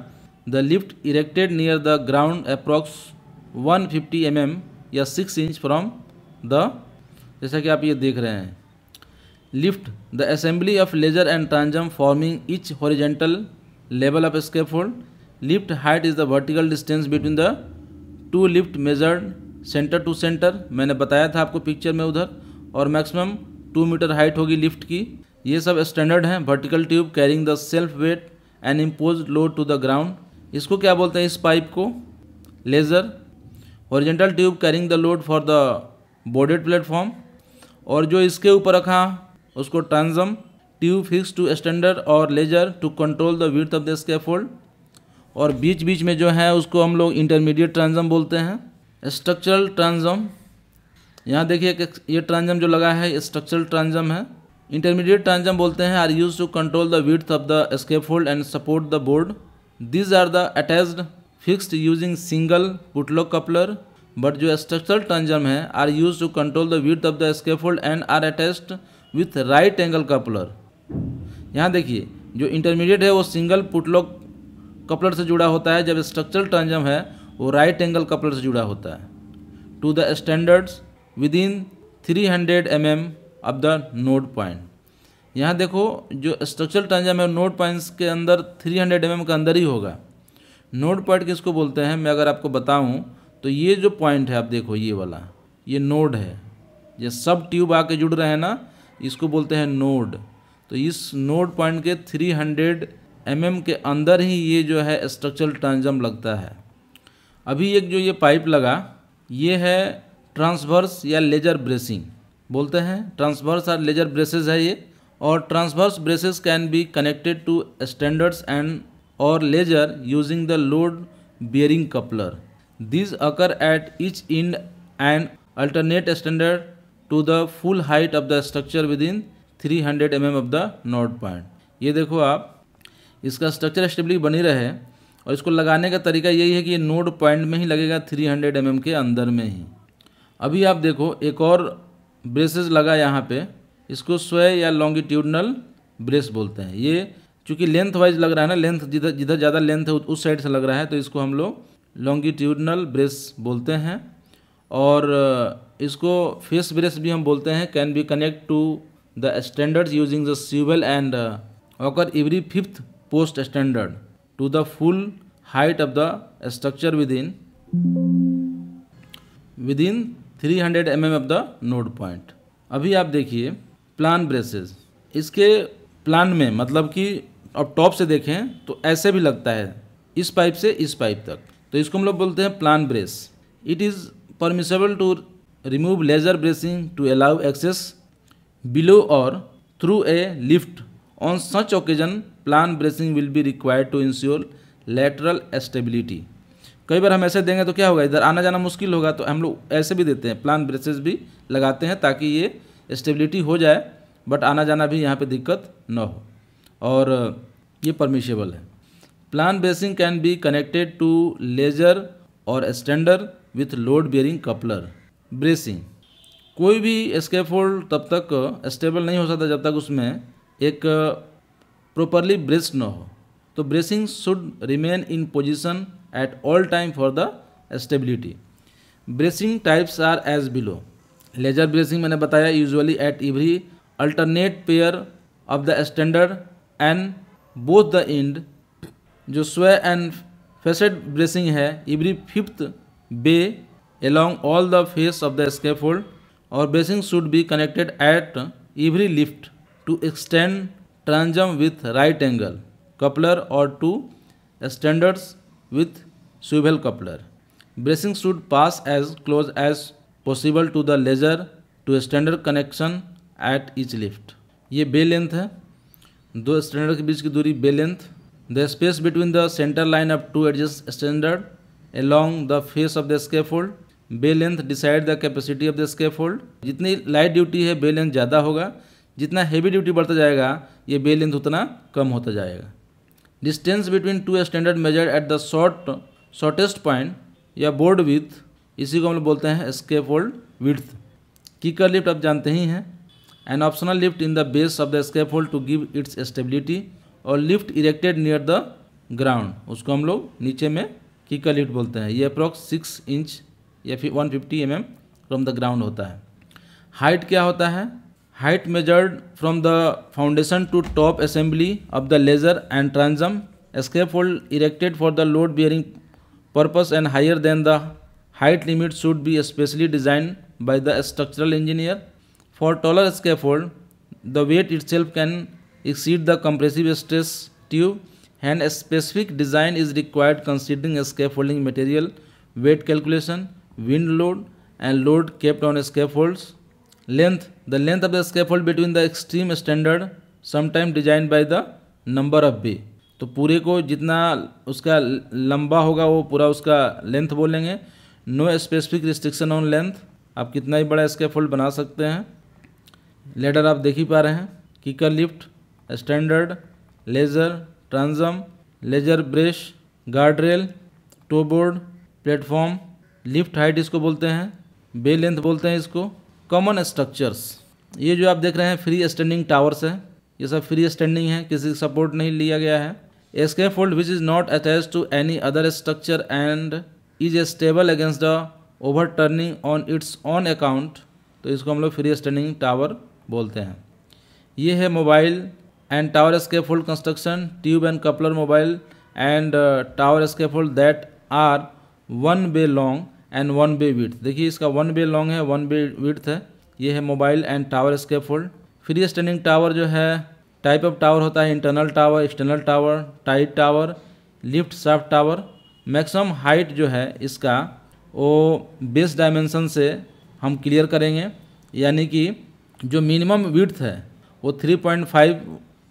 the lift erected near the ground approx 150 fifty mm या 6 इंच फ्रॉम द जैसा कि आप ये देख रहे हैं lift the assembly of ledger and transom forming each each level of scaffold scaffold lift height is the vertical distance between the two lift measured centre to centre मैंने बताया था आपको पिक्चर में उधर और मैक्सिमम टू मीटर हाइट होगी lift की ये सब स्टैंडर्ड हैं vertical tube carrying the self weight and impose load to the ground इसको क्या बोलते हैं इस पाइप को laser horizontal tube carrying the load for the boarded platform और जो इसके ऊपर रखा उसको transom tube fix to standard और ledger to control the width of the scaffold और बीच बीच में जो है उसको हम लोग इंटरमीडिएट ट्रांजम बोलते हैं स्ट्रक्चरल ट्रांजम यहाँ देखिए ये ट्रांजम जो लगा है स्ट्रक्चरल ट्रांजम है इंटरमीडिएट ट्रांजम बोलते हैं are used to control the width of the scaffold and support the board these are the attached fixed using single putlog coupler but जो स्ट्रक्चरल ट्रांजम है are used to control the width of the scaffold and are attached with right angle coupler यहाँ देखिए जो intermediate है वो single पुटलॉक coupler से जुड़ा होता है जब स्ट्रक्चरल ट्रांजम है वो राइट एंगल कपलर से जुड़ा होता है to the standards within three hundred M M of the node point यहाँ देखो जो स्ट्रक्चरल ट्रांजम है नोड पॉइंट्स के अंदर थ्री हंड्रेड एम एम के अंदर ही होगा नोड पॉइंट किसको बोलते हैं मैं अगर आपको बताऊँ तो ये जो पॉइंट है आप देखो ये वाला ये नोड है ये सब ट्यूब आके जुड़ रहे हैं ना इसको बोलते हैं नोड तो इस नोड पॉइंट के 300 हंड्रेड mm के अंदर ही ये जो है स्ट्रक्चरल ट्रांजम लगता है अभी एक जो ये पाइप लगा ये है ट्रांसवर्स या लेजर ब्रेसिंग बोलते हैं ट्रांसवर्स और लेजर ब्रेसेस है ये और transverse braces can be connected to standards and और ledger using the load bearing coupler this occur at each end and alternate standard to the full height of the structure within three hundred M of the node point ये देखो आप इसका structure stably बनी रहे और इसको लगाने का तरीका यही है कि ये नोड पॉइंट में ही लगेगा थ्री हंड्रेड एम के अंदर में ही अभी आप देखो एक और ब्रेसेस लगा यहाँ पे इसको स्वय या लॉन्गिट्यूडनल ब्रेस बोलते हैं ये चूँकि लेंथ वाइज लग रहा है ना लेंथ जिधर जिधर ज़्यादा लेंथ है उस साइड से लग रहा है तो इसको हम लोग लॉन्गिट्यूडनल ब्रेस बोलते हैं और इसको फेस ब्रेस भी हम बोलते हैं can be connect to the standard using the swivel and occur every fifth post standard to the full height of the structure within within three hundred M M of the node point अभी आप देखिए plan braces इसके plan में मतलब कि अब top से देखें तो ऐसे भी लगता है इस पाइप से इस पाइप तक तो इसको हम लोग बोलते हैं plan brace it is permissible to remove laser bracing to allow access below or through a lift. On such occasion, plan bracing will be required to ensure lateral stability. कई बार हम ऐसे देंगे तो क्या होगा इधर आना जाना मुश्किल होगा तो हम लोग ऐसे भी देते हैं प्लान ब्रेसेस भी लगाते हैं ताकि ये स्टेबिलिटी हो जाए बट आना जाना भी यहाँ पे दिक्कत न हो और ये परमिशेबल है plan bracing can be connected to ledger और standard with load bearing coupler bracing कोई भी स्केप होल्ड तब तक स्टेबल नहीं हो सकता जब तक उसमें एक प्रॉपरली ब्रेस न हो तो bracing should remain in position at all time for the stability bracing types are as below ledger bracing मैंने बताया usually at every alternate pair of the standard and both the end जो sway and facade bracing है every fifth bay along all the face of the scaffold or bracing should be connected at every lift to extend transom with right angle coupler or to standards with swivel coupler. Bracing should pass as close as possible to the laser to standard connection at each lift. ye bay length hai do standard ke beech ki duri bay length the space between the center line of two adjacent standard along the face of the scaffold bay length decide the capacity of the hold जितनी light duty है bay length ज़्यादा होगा जितना heavy duty बढ़ता जाएगा ये बे length उतना कम होता जाएगा distance between two standard measure at the short shortest point या बोर्ड विथ इसी को हम लोग बोलते हैं होल्ड विथ कीकर लिफ्ट आप जानते ही हैं an optional lift in the base of the hold to give its stability और lift erected near the ground उसको हम लोग नीचे में कीकर लिफ्ट बोलते हैं ये अप्रॉक्स सिक्स इंच या फिर one fifty M M from the ground होता है हाइट क्या होता है height measured from the foundation to top assembly of the ledger and transom scaffold erected for the load bearing purpose and higher than the height limit should be specially design by the structural engineer for taller scaffold the weight itself can exceed the compressive stress tube and specific design is required considering scaffolding material weight calculation wind load and load kept on scaffolds. Length the length of the scaffold between the extreme standard sometime designed by the number of B. तो पूरे को जितना उसका लंबा होगा वो पूरा उसका लेंथ बोलेंगे no specific restriction on length आप कितना ही बड़ा स्केफोल्ड बना सकते हैं लेडर आप देख ही पा रहे हैं kicker lift standard ledger transom ledger brace guard rail toe board platform lift height इसको बोलते हैं बे लेंथ बोलते हैं इसको कॉमन स्ट्रक्चर्स ये जो आप देख रहे हैं फ्री स्टैंडिंग टावर्स है ये सब फ्री स्टैंडिंग है किसी सपोर्ट नहीं लिया गया है scaffold which is not attach to any other structure and is a stable against the overturning on its on account तो इसको हम लोग फ्री स्टैंडिंग टावर बोलते हैं ये है mobile and tower scaffold construction tube and coupler mobile and tower scaffold that are one bay long and one bay width देखिए इसका वन बे लॉन्ग है वन बे विथ है ये है mobile and tower scaffold free standing tower जो है type of tower होता है internal tower external tower tied tower lift shaft tower maximum height जो है इसका वो बेस डायमेंशन से हम क्लियर करेंगे यानी कि जो मिनिमम विड्थ है वो 3.5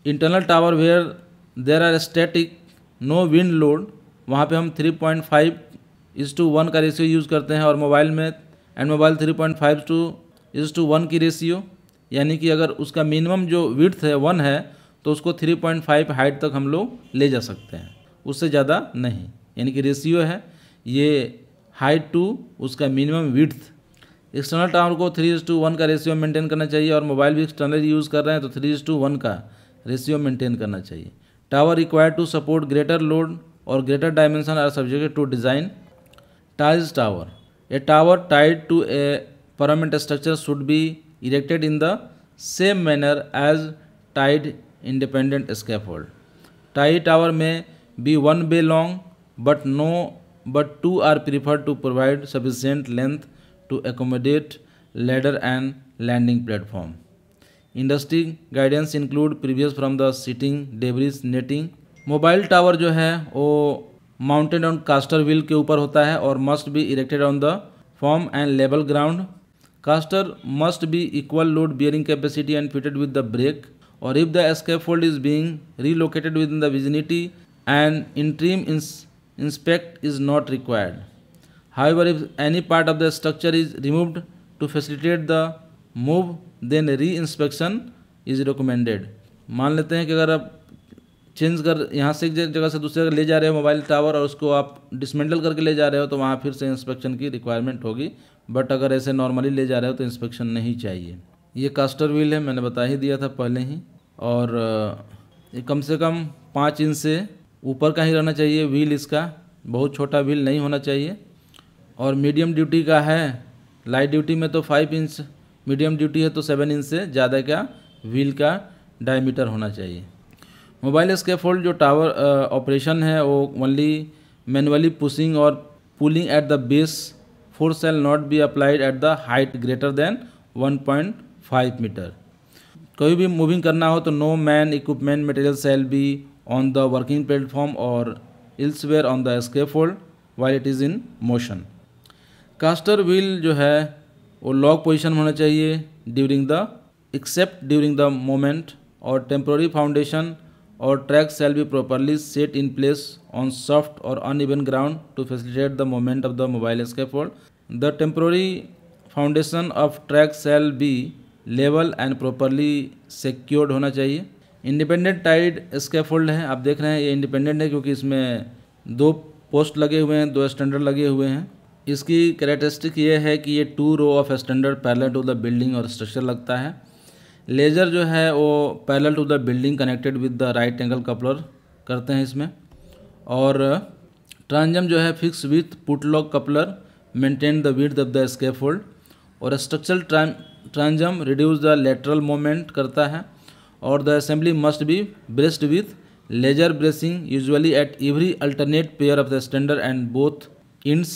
internal tower where there are static no wind load वहाँ पे हम 3.5 इज टू वन का रेशियो यूज़ करते हैं और मोबाइल में and mobile three point five to is to one की रेशियो यानी कि अगर उसका मिनिमम जो विड्थ है वन है तो उसको थ्री पॉइंट फाइव हाइट तक हम लोग ले जा सकते हैं उससे ज़्यादा नहीं यानी कि रेशियो है ये हाइट टू उसका मिनिमम विड्थ एक्सटर्नल टावर को थ्री इज टू वन का रेशियो मेंटेन करना चाहिए और मोबाइल भी एक्सटर्नल यूज़ कर रहे हैं तो थ्री इज टू वन का रेशियो मेंटेन करना चाहिए tower require to support greater load और greater dimension are subject to design tiles tower a tower tied to a permanent structure should be erected in the same manner as tied independent hold tie tower may be one bay long but no but two are preferred to provide sufficient length to accommodate ladder and landing platform industry guidance include previous from the seating debris netting mobile tower जो है वो mounted on caster wheel के ऊपर होता है और must be erected on the firm and level ground caster must be equal load bearing capacity and fitted with the brake और if the fold is being relocated within the vicinity and interim inspect is not required where if any part of the structure is removed to facilitate the move then reinspection is recommended मान लेते हैं कि अगर आप change कर यहाँ से एक जगह से दूसरी जगह ले जा रहे हो मोबाइल टावर और उसको आप डिसमेंटल करके ले जा रहे हो तो वहाँ फिर से इंस्पेक्शन की रिक्वायरमेंट होगी बट अगर ऐसे नॉर्मली ले जा रहे हो तो इंस्पेक्शन नहीं चाहिए ये कास्टर व्हील है मैंने बता ही दिया था पहले ही और ये कम से कम पाँच इंच से ऊपर का ही रहना चाहिए व्हील इसका बहुत छोटा व्हील नहीं होना चाहिए और मीडियम ड्यूटी का है लाइट ड्यूटी में तो फाइव इंच मीडियम ड्यूटी है तो सेवन इंच से ज़्यादा का व्हील का डायमीटर होना चाहिए मोबाइल स्केफोल्ड जो टावर ऑपरेशन है वो ओनली मैनुअली पुशिंग और pulling at the base force shall not be applied at the height greater than 1.5 metre कभी भी मूविंग करना हो तो no man equipment material shall be on the working platform और elsewhere on the scaffold while it is in motion caster wheel जो है वो lock position होना चाहिए during the except during the movement और टेम्प्रोरी फाउंडेशन और track shall भी properly set in place on soft और even ground to facilitate the movement of the mobile scaffold the temporary foundation of track shall भी level and properly secured होना चाहिए independent Tide scaffold है आप देख रहे हैं ये इंडिपेंडेंट है क्योंकि इसमें दो पोस्ट लगे हुए हैं दो स्टैंडर्ड लगे हुए हैं इसकी करेक्टरिस्टिक ये है कि ये two row of standard parallel to the building और स्ट्रक्चर लगता है लेज़र जो है वो parallel to the building connected with the right angle coupler करते हैं इसमें और ट्रांजम जो है fix with putlog coupler maintain the width of the scaffold और structural transom reduce the lateral movement करता है और the assembly must be braced with ledger bracing usually at every alternate pair of the standard and both ends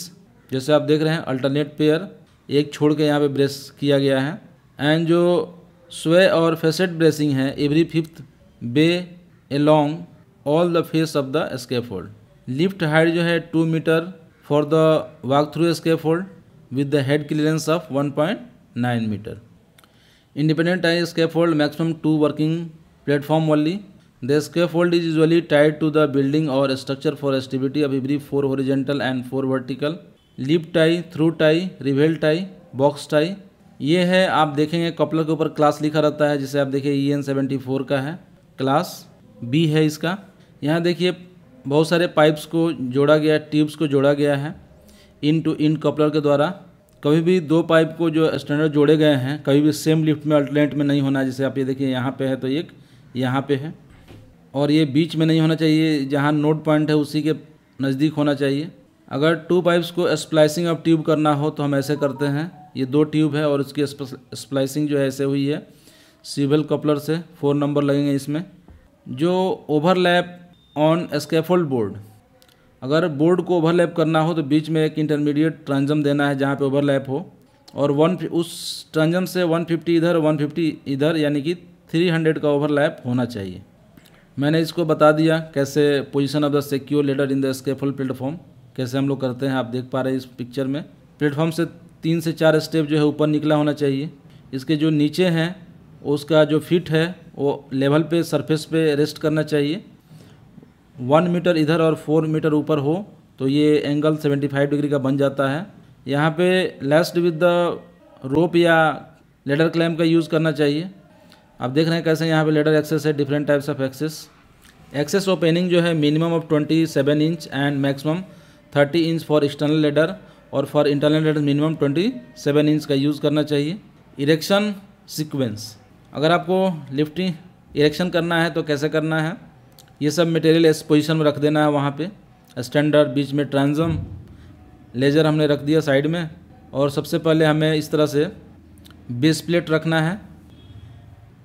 जैसे आप देख रहे हैं alternate pair एक छोड़ के यहाँ पे ब्रेस किया गया है एंड जो स्वे और फेसेट ब्रेसिंग है every fifth bay along all the face of the scaffold lift height जो है two metre for the walk through scaffold with the head clearance of one point nine metre independent I scaffold maximum two working platform वाली the scaffold is usually tied to the building और structure for एस्टिविटी of every four horizontal and four vertical lift tie through tie reveal tie box tie ये है आप देखेंगे coupler के ऊपर class लिखा रहता है जिसे आप देखिए ई एन सेवेंटी फोर का है क्लास बी है इसका यहाँ देखिए बहुत सारे पाइप्स को जोड़ा गया ट्यूब्स को जोड़ा गया है इन टू इन कपलर के द्वारा कभी भी दो पाइप को जो स्टैंडर्ड जोड़े गए हैं कभी भी सेम लिफ्ट में अल्टरनेट में नहीं होना जैसे आप ये देखिए यहाँ पे है तो एक यहाँ पे है और ये बीच में नहीं होना चाहिए जहाँ नोट पॉइंट है उसी के नज़दीक होना चाहिए अगर टू पाइप्स को स्प्लाइसिंग ऑफ ट्यूब करना हो तो हम ऐसे करते हैं ये दो ट्यूब है और इसकी स्प्लाइसिंग जो है ऐसे हुई है सिविल कपलर से फोर नंबर लगेंगे इसमें जो ओवरलैप ऑन स्केफोल्ड बोर्ड अगर बोर्ड को ओवरलैप करना हो तो बीच में एक इंटरमीडिएट ट्रांजम देना है जहाँ पे ओवरलैप हो और वन उस ट्रांजम से 150 इधर 150 इधर यानी कि 300 का ओवरलैप होना चाहिए मैंने इसको बता दिया कैसे position of the secure ladder in the scaffold platform कैसे हम लोग करते हैं आप देख पा रहे हैं इस पिक्चर में प्लेटफॉर्म से तीन से चार स्टेप जो है ऊपर निकला होना चाहिए इसके जो नीचे हैं उसका जो फिट है वो लेवल पे सरफेस पे रेस्ट करना चाहिए वन मीटर इधर और फोर मीटर ऊपर हो तो ये एंगल सेवेंटी फाइव डिग्री का बन जाता है यहाँ पे लेस्ट विद द रोप या लेडर क्लैम का यूज़ करना चाहिए आप देख रहे हैं कैसे यहाँ पे लेडर एक्सेस है different types of access access opening जो है minimum of twenty seven inch and maximum thirty inch for external ladder और for internal radius minimum twenty seven inch का यूज़ करना चाहिए इरेक्शन सीक्वेंस अगर आपको लिफ्टिंग इरेक्शन करना है तो कैसे करना है ये सब मटेरियल इस पोजिशन में रख देना है वहाँ पे स्टैंडर्ड बीच में ट्रांजम लेजर हमने रख दिया साइड में और सबसे पहले हमें इस तरह से बेस प्लेट रखना है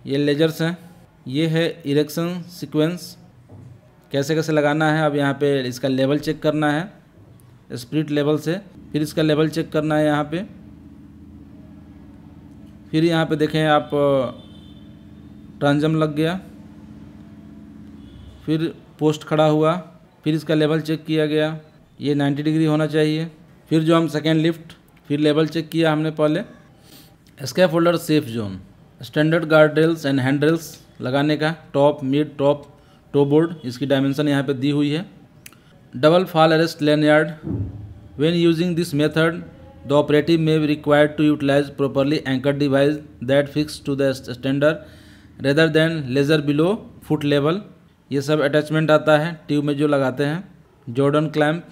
ये लेजर्स हैं ये है इरेक्शन सीक्वेंस कैसे कैसे लगाना है अब यहाँ पे इसका लेवल चेक करना है स्प्रिट लेवल से फिर इसका लेवल चेक करना है यहाँ पे फिर यहाँ पे देखें आप ट्रांजम लग गया फिर पोस्ट खड़ा हुआ फिर इसका लेवल चेक किया गया ये 90 डिग्री होना चाहिए फिर जो हम सेकेंड लिफ्ट फिर लेवल चेक किया हमने पहले scaff safe zone standard guard rails and hand rails लगाने का top mid top toe board इसकी डायमेंशन यहाँ पे दी हुई है double fall arrest lanyard when using this method the operative may be required to utilize properly anchored device that fixed to the standard rather than ladder below foot level ये सब attachment आता है tube में जो लगाते हैं girder clamp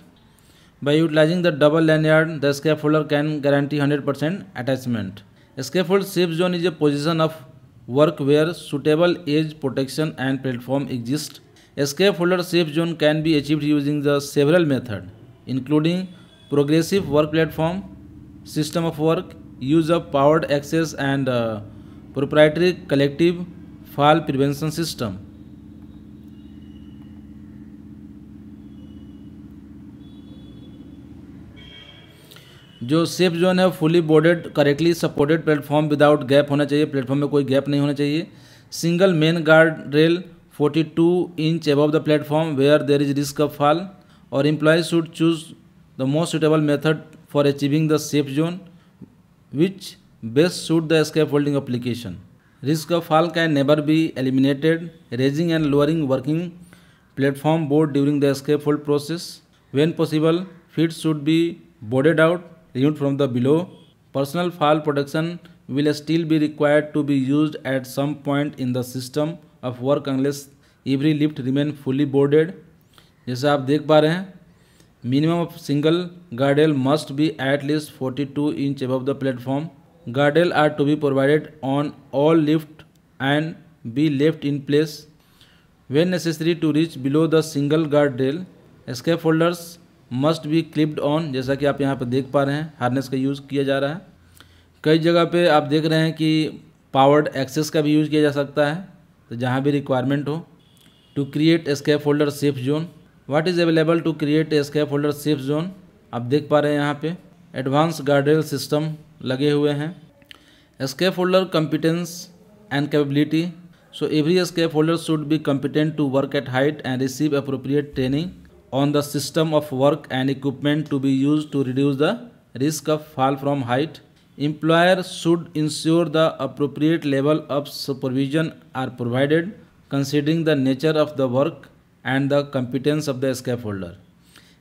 by utilizing the double lanyard the scaffolder can guarantee hundred percent attachment scaffold safe zone is a position of work where suitable edge protection and platform exist scaffolder safe zone can be achieved using the several method including progressive work platform system of work use of powered access and proprietary collective fall prevention system जो safe zone है fully boarded correctly supported platform without gap होना चाहिए platform में कोई gap नहीं होना चाहिए single main guard rail 42 inch above the platform where there is risk of fall or employees should choose the most suitable method for achieving the safe zone which best suit the scaffolding application. Risk of fall can never be eliminated. Raising and lowering working platform board during the scaffold process. When possible, feet should be boarded out, removed from the below. Personal fall protection will still be required to be used at some point in the system of work unless every lift remain fully boarded जैसा आप देख पा रहे हैं minimum of single guardrail must be at least forty two inch above the platform guardrail are to be provided on all lift and be left in place necessary to reach below the single guard guard scaffolders must be clipped on जैसा कि आप यहाँ पर देख पा रहे हैं harness का यूज़ किया जा रहा है कई जगह पे आप देख रहे हैं कि पावर्ड एक्सेस का भी यूज़ किया जा सकता है तो जहाँ भी रिक्वायरमेंट हो to create scaffolder safe zone what is available to create scaffolder safe zone आप देख पा रहे हैं यहाँ पे एडवांस गार्डरेल सिस्टम लगे हुए हैं scaffolder competence and capability so every scaffolder should be competent to work at height and receive appropriate training on the system of work and equipment to be use to reduce the risk of fall from height Employer should ensure the appropriate level of supervision are provided considering the nature of the work and the competence of the scaffolder.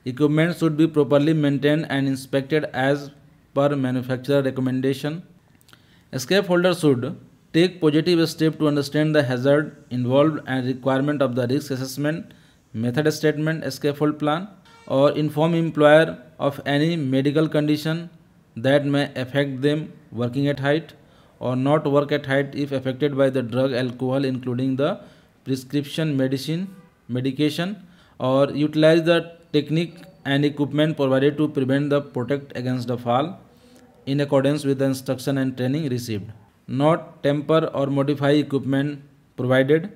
Equipment should be properly maintained and inspected as per manufacturer recommendation. Scaffolder should take positive steps to understand the hazard involved and requirement of the risk assessment, method statement, scaffold plan, or inform employer of any medical condition that may affect them working at height or not work at height if affected by the drug alcohol including the prescription medicine medication or utilize the technique and equipment provided to prevent the protect against the fall in accordance with the instruction and training received not temper or modify equipment provided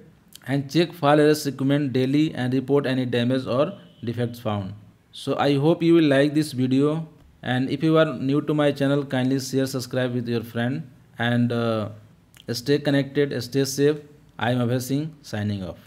and check fall arrest equipment daily and report any damage or defects found so i hope you will like this video and if you are new to my channel kindly share subscribe with your friend and uh, stay connected stay safe i am abhay singh signing off